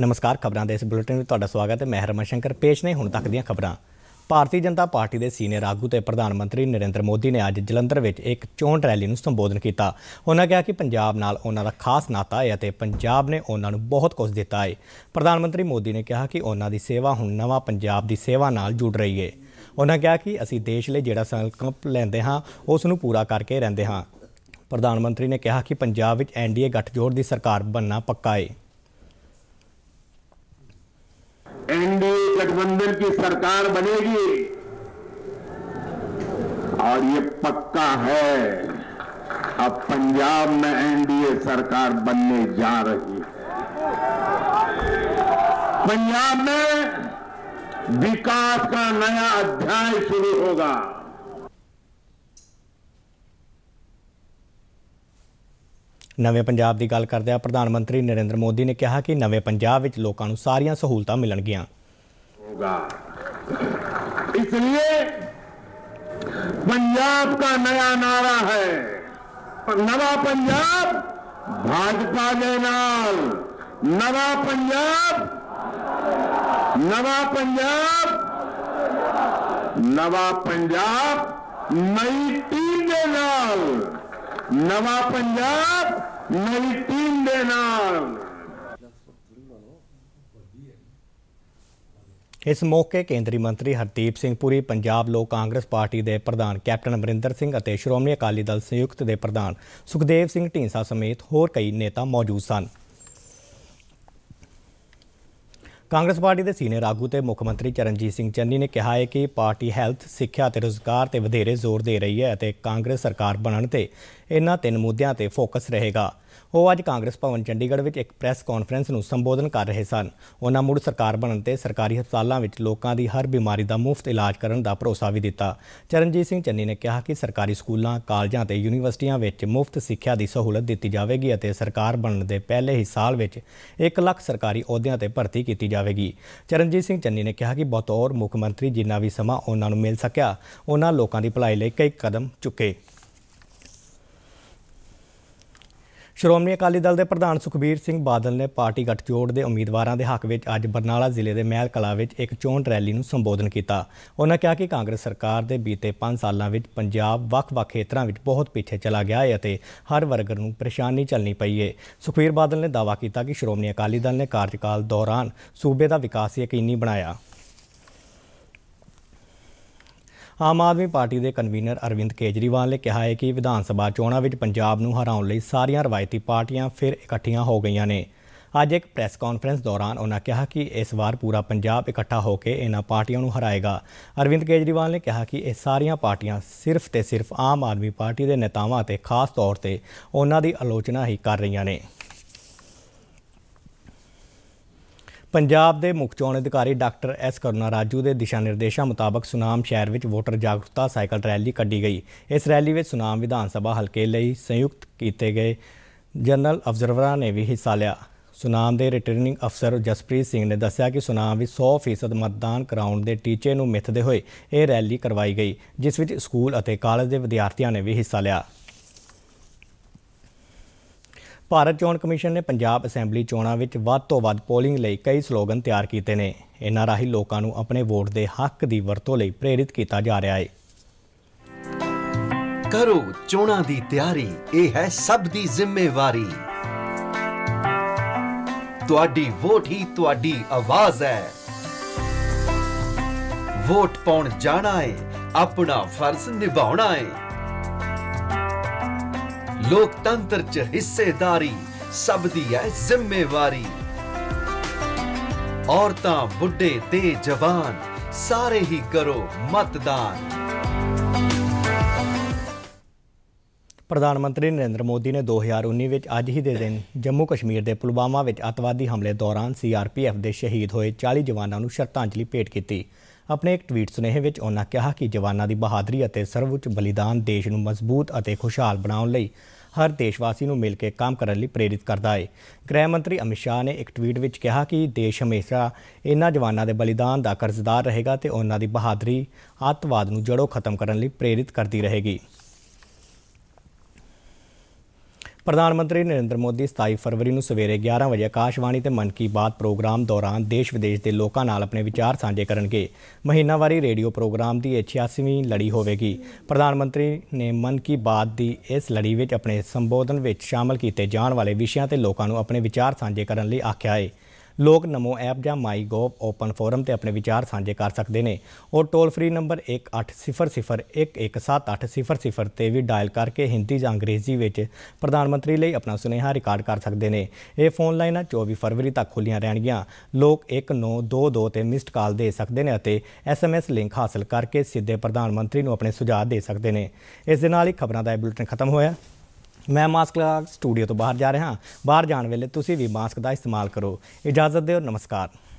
ਨਮਸਕਾਰ ਖਬਰਾਂ ਦੇ ਇਸ ਬੁਲੇਟਿਨ ਵਿੱਚ ਤੁਹਾਡਾ ਸਵਾਗਤ ਹੈ ਮੈਂ ਹਰਮਨ ਸ਼ੰਕਰ ਪੇਸ਼ ਨੇ ਹੁਣ ਤੱਕ ਦੀਆਂ ਖਬਰਾਂ ਭਾਰਤੀ ਜਨਤਾ ਪਾਰਟੀ ਦੇ ਸੀਨੀਅਰ ਆਗੂ ਤੇ ਪ੍ਰਧਾਨ ਮੰਤਰੀ ਨਰਿੰਦਰ ਮੋਦੀ ਨੇ ਅੱਜ ਜਲੰਧਰ ਵਿੱਚ ਇੱਕ ਚੋਣ ਰੈਲੀ ਨੂੰ ਸੰਬੋਧਨ ਕੀਤਾ ਉਹਨਾਂ ਕਿਹਾ ਕਿ ਪੰਜਾਬ ਨਾਲ ਉਹਨਾਂ ਦਾ ਖਾਸ ਨਾਤਾ ਹੈ ਅਤੇ ਪੰਜਾਬ ਨੇ ਉਹਨਾਂ ਨੂੰ ਬਹੁਤ ਕੁਝ ਦਿੱਤਾ ਹੈ ਪ੍ਰਧਾਨ ਮੰਤਰੀ ਮੋਦੀ ਨੇ ਕਿਹਾ ਕਿ ਉਹਨਾਂ ਦੀ ਸੇਵਾ ਹੁਣ ਨਵਾਂ ਪੰਜਾਬ ਦੀ ਸੇਵਾ ਨਾਲ ਜੁੜ ਰਹੀ ਹੈ ਉਹਨਾਂ ਕਿਹਾ ਕਿ ਅਸੀਂ ਦੇਸ਼ ਲਈ ਜਿਹੜਾ ਸੰਕਲਪ ਲੈਂਦੇ ਹਾਂ ਉਸ ਨੂੰ ਪੂਰਾ ਕਰਕੇ ਰਹਿੰਦੇ ਹਾਂ ਪ੍ਰਧਾਨ ਮੰਤਰੀ ਨੇ ਕਿਹਾ ਕਿ ਪੰਜਾਬ ਵਿੱਚ ਐਨਡੀਏ ਗੱਠਜੋੜ ਦੀ ਸਰਕਾਰ ਬੰਨਣਾ ਪੱਕਾ ਹੈ गठबंधन की सरकार बनेगी और ये पक्का है अब पंजाब में एनडीए सरकार बनने जा रही है पंजाब में विकास का नया अध्याय शुरू होगा ਨਵੇਂ ਪੰਜਾਬ ਦੀ ਗੱਲ ਕਰਦਿਆਂ ਪ੍ਰਧਾਨ ਮੰਤਰੀ ਨਰਿੰਦਰ ਮੋਦੀ ਨੇ ਕਿਹਾ ਕਿ ਨਵੇਂ ਪੰਜਾਬ ਵਿੱਚ ਲੋਕਾਂ ਨੂੰ ਸਾਰੀਆਂ ਸਹੂਲਤਾਂ ਮਿਲਣਗੀਆਂ होगा इसलिए पंजाब का नया नारा है नवा पंजाब भाजपा के नाल नवा पंजाब नवा पंजाब नवा पंजाब नई टीम के नाल नवा पंजाब नई टीम के नाल ਇਸ ਮੌਕੇ ਕੇਂਦਰੀ ਮੰਤਰੀ ਹਰਦੀਪ ਸਿੰਘ ਪੁਰੀ ਪੰਜਾਬ ਲੋਕ ਕਾਂਗਰਸ ਪਾਰਟੀ ਦੇ ਪ੍ਰਧਾਨ ਕੈਪਟਨ ਅਮਰਿੰਦਰ ਸਿੰਘ ਅਤੇ ਸ਼੍ਰੋਮਣੀ ਅਕਾਲੀ ਦਲ ਸੰਯੁਕਤ ਦੇ ਪ੍ਰਧਾਨ ਸੁਖਦੇਵ ਸਿੰਘ ਢੀਂਸਾ ਸਮੇਤ ਹੋਰ ਕਈ ਨੇਤਾ ਮੌਜੂਦ ਸਨ ਕਾਂਗਰਸ ਪਾਰਟੀ ਦੇ ਸੀਨੀਅਰ ਆਗੂ ਤੇ ਮੁੱਖ ਮੰਤਰੀ ਚਰਨਜੀਤ ਸਿੰਘ ਚੰਨੀ ਨੇ ਕਿਹਾ ਹੈ ਕਿ ਪਾਰਟੀ ਹੈਲਥ, ਸਿੱਖਿਆ ਤੇ ਰੋਜ਼ਗਾਰ ਤੇ ਵਧੇਰੇ ਜ਼ੋਰ ਦੇ ਰਹੀ ਹੈ ਅਤੇ ਕਾਂਗਰਸ ਸਰਕਾਰ ਬਣਨ ਤੇ ਇਹਨਾਂ ਤਿੰਨ ਮੁੱਦਿਆਂ ਤੇ ਫੋਕਸ ਰਹੇਗਾ। ਉਹ ਅੱਜ ਕਾਂਗਰਸ ਭਵਨ ਚੰਡੀਗੜ੍ਹ ਵਿੱਚ ਇੱਕ ਪ੍ਰੈਸ ਕਾਨਫਰੰਸ ਨੂੰ ਸੰਬੋਧਨ ਕਰ ਰਹੇ ਸਨ ਉਹਨਾਂ ਮੁੜ ਸਰਕਾਰ ਬਣਨ ਤੇ ਸਰਕਾਰੀ ਹਸਪਤਾਲਾਂ ਵਿੱਚ ਲੋਕਾਂ ਦੀ ਹਰ ਬਿਮਾਰੀ ਦਾ ਮੁਫਤ ਇਲਾਜ ਕਰਨ ਦਾ ਭਰੋਸਾ ਵੀ ਦਿੱਤਾ ਚਰਨਜੀਤ ਸਿੰਘ ਚੰਨੀ ਨੇ ਕਿਹਾ ਕਿ ਸਰਕਾਰੀ ਸਕੂਲਾਂ ਕਾਲਜਾਂ ਤੇ ਯੂਨੀਵਰਸਿਟੀਆਂ ਵਿੱਚ ਮੁਫਤ ਸਿੱਖਿਆ ਦੀ ਸਹੂਲਤ ਦਿੱਤੀ ਜਾਵੇਗੀ ਅਤੇ ਸਰਕਾਰ ਬਣਨ ਦੇ ਪਹਿਲੇ ਹੀ ਸਾਲ ਵਿੱਚ 1 ਲੱਖ ਸਰਕਾਰੀ ਅਹੁਦਿਆਂ ਤੇ ਭਰਤੀ ਕੀਤੀ ਜਾਵੇਗੀ ਚਰਨਜੀਤ ਸਿੰਘ ਚੰਨੀ ਨੇ ਕਿਹਾ ਕਿ ਬਤੌਰ ਮੁੱਖ ਮੰਤਰੀ ਜਿੰਨਾ ਵੀ ਸਮਾਂ ਉਹਨਾਂ ਨੂੰ ਮਿਲ ਸਕਿਆ ਉਹਨਾਂ ਲੋਕਾਂ ਦੀ ਭਲਾਈ ਲਈ ਕਈ ਕਦਮ ਚੁੱਕੇ ਸ਼੍ਰੋਮਣੀ ਅਕਾਲੀ ਦਲ ਦੇ ਪ੍ਰਧਾਨ ਸੁਖਬੀਰ ਸਿੰਘ ਬਾਦਲ ਨੇ ਪਾਰਟੀ ਗੱਠਜੋੜ ਦੇ ਉਮੀਦਵਾਰਾਂ ਦੇ ਹੱਕ ਵਿੱਚ ਅੱਜ ਬਰਨਾਲਾ ਜ਼ਿਲ੍ਹੇ ਦੇ ਮਹਿਲ ਕਲਾ ਵਿੱਚ ਇੱਕ ਚੋਣ ਰੈਲੀ ਨੂੰ ਸੰਬੋਧਨ ਕੀਤਾ। ਉਹਨਾਂ ਕਿਹਾ ਕਿ ਕਾਂਗਰਸ ਸਰਕਾਰ ਦੇ ਬੀਤੇ 5 ਸਾਲਾਂ ਵਿੱਚ ਪੰਜਾਬ ਵੱਖ-ਵੱਖ ਖੇਤਰਾਂ ਵਿੱਚ ਬਹੁਤ ਪਿੱਛੇ ਚਲਾ ਗਿਆ ਹੈ ਅਤੇ ਹਰ ਵਰਗ ਨੂੰ ਪਰੇਸ਼ਾਨੀ ਚਲਣੀ ਪਈ ਹੈ। ਸੁਖਬੀਰ ਬਾਦਲ ਨੇ ਦਾਅਵਾ ਕੀਤਾ ਕਿ ਸ਼੍ਰੋਮਣੀ ਅਕਾਲੀ ਦਲ ਨੇ ਕਾਰਜਕਾਲ ਦੌਰਾਨ ਸੂਬੇ ਦਾ ਵਿਕਾਸ ਯਕੀਨੀ ਬਣਾਇਆ। ਆਮ ਆਦਮੀ ਪਾਰਟੀ ਦੇ ਕਨਵੀਨਰ ਅਰਵਿੰਦ ਕੇਜਰੀਵਾਲ ਨੇ ਕਿਹਾ ਹੈ ਕਿ ਵਿਧਾਨ ਸਭਾ ਚੋਣਾਂ ਵਿੱਚ ਪੰਜਾਬ ਨੂੰ ਹਰਾਉਣ ਲਈ ਸਾਰੀਆਂ ਰਵਾਇਤੀ ਪਾਰਟੀਆਂ ਫਿਰ ਇਕੱਠੀਆਂ ਹੋ ਗਈਆਂ ਨੇ ਅੱਜ ਇੱਕ ਪ੍ਰੈਸ ਕਾਨਫਰੰਸ ਦੌਰਾਨ ਉਹਨਾਂ ਕਿਹਾ ਕਿ ਇਸ ਵਾਰ ਪੂਰਾ ਪੰਜਾਬ ਇਕੱਠਾ ਹੋ ਕੇ ਇਹਨਾਂ ਪਾਰਟੀਆਂ ਨੂੰ ਹਰਾਏਗਾ ਅਰਵਿੰਦ ਕੇਜਰੀਵਾਲ ਨੇ ਕਿਹਾ ਕਿ ਇਹ ਸਾਰੀਆਂ ਪਾਰਟੀਆਂ ਸਿਰਫ ਤੇ ਸਿਰਫ ਆਮ ਆਦਮੀ ਪਾਰਟੀ ਦੇ ਨੇਤਾਵਾਂ ਤੇ ਖਾਸ ਤੌਰ ਤੇ ਉਹਨਾਂ ਦੀ ਆਲੋਚਨਾ ਹੀ ਕਰ ਰਹੀਆਂ ਨੇ ਪੰਜਾਬ ਦੇ ਮੁੱਖ ਚੋਣ ਅਧਿਕਾਰੀ ਡਾਕਟਰ ਐਸ ਕਰੁਣਾ ਰਾਜੂ ਦੇ ਦਿਸ਼ਾ ਨਿਰਦੇਸ਼ਾਂ ਮੁਤਾਬਕ ਸੁਨਾਮ ਸ਼ਹਿਰ ਵਿੱਚ ਵੋਟਰ ਜਾਗਰੂਕਤਾ ਸਾਈਕਲ ਰੈਲੀ ਕੱਢੀ ਗਈ ਇਸ ਰੈਲੀ ਵਿੱਚ ਸੁਨਾਮ ਵਿਧਾਨ ਸਭਾ ਹਲਕੇ ਲਈ ਸੰਯੁਕਤ ਕੀਤੇ ਗਏ ਜਨਰਲ ਅਬਜ਼ਰਵਰਾਂ ਨੇ ਵੀ ਹਿੱਸਾ ਲਿਆ ਸੁਨਾਮ ਦੇ ਰਿਟਰਨਿੰਗ ਅਫਸਰ ਜਸਪ੍ਰੀਤ ਸਿੰਘ ਨੇ ਦੱਸਿਆ ਕਿ ਸੁਨਾਮ ਵਿੱਚ 100% ਮਤਦਾਨ ਕਰਾਉਣ ਦੇ ਟੀਚੇ ਨੂੰ ਮਿੱਥਦੇ ਹੋਏ ਇਹ ਰੈਲੀ ਕਰਵਾਈ ਗਈ ਜਿਸ ਵਿੱਚ ਸਕੂਲ ਅਤੇ ਕਾਲਜ ਦੇ ਵਿਦਿਆਰਥੀਆਂ ਨੇ ਵੀ ਹਿੱਸਾ ਲਿਆ ਭਾਰਤ ਚੋਣ ਕਮਿਸ਼ਨ ਨੇ ਪੰਜਾਬ ਅਸੈਂਬਲੀ ਚੋਣਾਂ ਵਿੱਚ ਵੱਧ ਤੋਂ ਵੱਧ ਪੋਲਿੰਗ ਲਈ ਕਈ ਸਲੋਗਨ ਤਿਆਰ ਕੀਤੇ ਨੇ ਇਹਨਾਂ ਰਾਹੀਂ ਲੋਕਾਂ ਨੂੰ ਆਪਣੇ ਵੋਟ ਦੇ ਹੱਕ ਦੀ ਵਰਤੋਂ ਲਈ ਪ੍ਰੇਰਿਤ ਕੀਤਾ ਜਾ ਰਿਹਾ ਹੈ ਕਰੋ ਚੋਣਾਂ ਦੀ ਤਿਆਰੀ ਇਹ ਹੈ ਸਭ ਦੀ ਜ਼ਿੰਮੇਵਾਰੀ ਤੁਹਾਡੀ ਵੋਟ ਹੀ ਤੁਹਾਡੀ ਆਵਾਜ਼ ਹੈ ਵੋਟ ਪਾਉਣ ਜਾਣਾ ਹੈ ਆਪਣਾ ਫਰਜ਼ ਨਿਭਾਉਣਾ ਹੈ ਲੋਕਤੰਤਰ 'ਚ ਹਿੱਸੇਦਾਰੀ ਸਭ ਦੀ ਹੈ ਜ਼ਿੰਮੇਵਾਰੀ ਔਰਤਾਂ ਬੁੱਢੇ ਤੇ ਜਵਾਨ ਸਾਰੇ ਹੀ ਕਰੋ ਮਤਦਾਨ ਪ੍ਰਧਾਨ ਮੰਤਰੀ ਨਰਿੰਦਰ ਮੋਦੀ ਨੇ 2019 ਵਿੱਚ ਅੱਜ ਹੀ ਦੇ ਦਿਨ ਜੰਮੂ ਕਸ਼ਮੀਰ ਦੇ ਪੁਲਵਾਮਾ ਵਿੱਚ ਅਤਵਾਦੀ ਹਮਲੇ ਦੌਰਾਨ ਸੀਆਰਪੀਐਫ ਦੇ ਸ਼ਹੀਦ ਹੋਏ 40 ਜਵਾਨਾਂ ਨੂੰ ਸ਼ਰਧਾਂਜਲੀ ਭੇਟ ਕੀਤੀ। ਆਪਣੇ ਇੱਕ ਟਵੀਟ ਸੁਨੇਹੇ ਵਿੱਚ ਉਹਨਾਂ ਕਿਹਾ ਕਿ ਜਵਾਨਾਂ ਦੀ ਬਹਾਦਰੀ ਅਤੇ ਸਰਵਉੱਚ ਬਲੀਦਾਨ ਦੇਸ਼ ਨੂੰ ਮਜ਼ਬੂਤ ਅਤੇ ਖੁਸ਼ਹਾਲ ਬਣਾਉਣ ਲਈ ਹਰ ਦੇਸ਼ਵਾਸੀ ਨੂੰ ਮਿਲ ਕੇ ਕੰਮ ਕਰਨ ਲਈ ਪ੍ਰੇਰਿਤ ਕਰਦਾ ਹੈ ਗ੍ਰਹਿ ਮੰਤਰੀ ਅਮਿਤ ਸ਼ਾਹ ਨੇ ਇੱਕ ਟਵੀਟ ਵਿੱਚ ਕਿਹਾ ਕਿ ਦੇਸ਼ ਹਮੇਸ਼ਾ ਇਨ੍ਹਾਂ ਜਵਾਨਾਂ ਦੇ ਬਲੀਦਾਨ ਦਾ ਕਰਜ਼ਦਾਰ ਰਹੇਗਾ ਤੇ ਉਹਨਾਂ ਦੀ ਬਹਾਦਰੀ ਅੱਤਵਾਦ ਨੂੰ ਜੜੋਂ ਖਤਮ ਕਰਨ ਲਈ ਪ੍ਰੇਰਿਤ ਕਰਦੀ ਰਹੇਗੀ ਪ੍ਰਧਾਨ ਮੰਤਰੀ ਨਰਿੰਦਰ ਮੋਦੀ 27 ਫਰਵਰੀ ਨੂੰ ਸਵੇਰੇ 11 ਵਜੇ ਆਕਾਸ਼ਵਾਣੀ ਤੇ ਮਨ ਕੀ ਬਾਤ ਪ੍ਰੋਗਰਾਮ ਦੌਰਾਨ ਦੇਸ਼ ਵਿਦੇਸ਼ ਦੇ ਲੋਕਾਂ ਨਾਲ ਆਪਣੇ ਵਿਚਾਰ ਸਾਂਝੇ ਕਰਨਗੇ ਮਹੀਨਾਵਾਰੀ ਰੇਡੀਓ ਪ੍ਰੋਗਰਾਮ ਦੀ 86ਵੀਂ ਲੜੀ ਹੋਵੇਗੀ ਪ੍ਰਧਾਨ ਮੰਤਰੀ ਨੇ ਮਨ ਕੀ ਬਾਤ ਦੀ ਇਸ ਲੜੀ ਵਿੱਚ ਆਪਣੇ ਸੰਬੋਧਨ ਵਿੱਚ ਸ਼ਾਮਲ ਕੀਤੇ ਜਾਣ ਵਾਲੇ ਵਿਸ਼ਿਆਂ ਤੇ ਲੋਕਾਂ ਨੂੰ ਆਪਣੇ ਵਿਚਾਰ ਸਾਂਝੇ ਕਰਨ ਲਈ ਆਖਿਆ ਹੈ ਲੋਕ ਨਮੋ ਐਪ ਜਾਂ ਮਾਈਗੋਵ ਓਪਨ ਫੋਰਮ ਤੇ ਆਪਣੇ ਵਿਚਾਰ ਸਾਂਝੇ ਕਰ ਸਕਦੇ ਨੇ ਔਰ ਟੋਲ ਫ੍ਰੀ ਨੰਬਰ 1800117800 ਤੇ ਵੀ ਡਾਇਲ ਕਰਕੇ ਹਿੰਦੀ ਜਾਂ ਅੰਗਰੇਜ਼ੀ ਵਿੱਚ ਪ੍ਰਧਾਨ ਮੰਤਰੀ ਲਈ ਆਪਣਾ ਸੁਨੇਹਾ ਰਿਕਾਰਡ ਕਰ ਸਕਦੇ ਨੇ ਇਹ ਫੋਨ ਲਾਈਨਾਂ 24 ਫਰਵਰੀ ਤੱਕ ਖੁੱਲੀਆਂ ਰਹਿਣਗੀਆਂ ਲੋਕ 1922 ਤੇ ਮਿਸਡ ਕਾਲ ਦੇ ਸਕਦੇ ਨੇ ਅਤੇ ਐਸਐਮਐਸ ਲਿੰਕ ਹਾਸਲ ਕਰਕੇ ਸਿੱਧੇ ਪ੍ਰਧਾਨ ਮੰਤਰੀ ਨੂੰ ਆਪਣੇ ਸੁਝਾਅ ਦੇ ਸਕਦੇ ਨੇ ਇਸ ਦੇ ਨਾਲ ਹੀ ਖਬਰਾਂ ਦਾ ਇਹ ਬੁਲੇਟਿਨ ਖਤਮ ਹੋਇਆ ਮੈਂ ਮਾਸਕ ਲਗਾ ਸਟੂਡੀਓ ਤੋਂ ਬਾਹਰ ਜਾ ਰਿਹਾ ਹਾਂ ਬਾਹਰ ਜਾਣ ਵੇਲੇ ਤੁਸੀਂ ਵੀ ਮਾਸਕ ਦਾ ਇਸਤੇਮਾਲ ਕਰੋ ਇਜਾਜ਼ਤ ਦਿਓ ਨਮਸਕਾਰ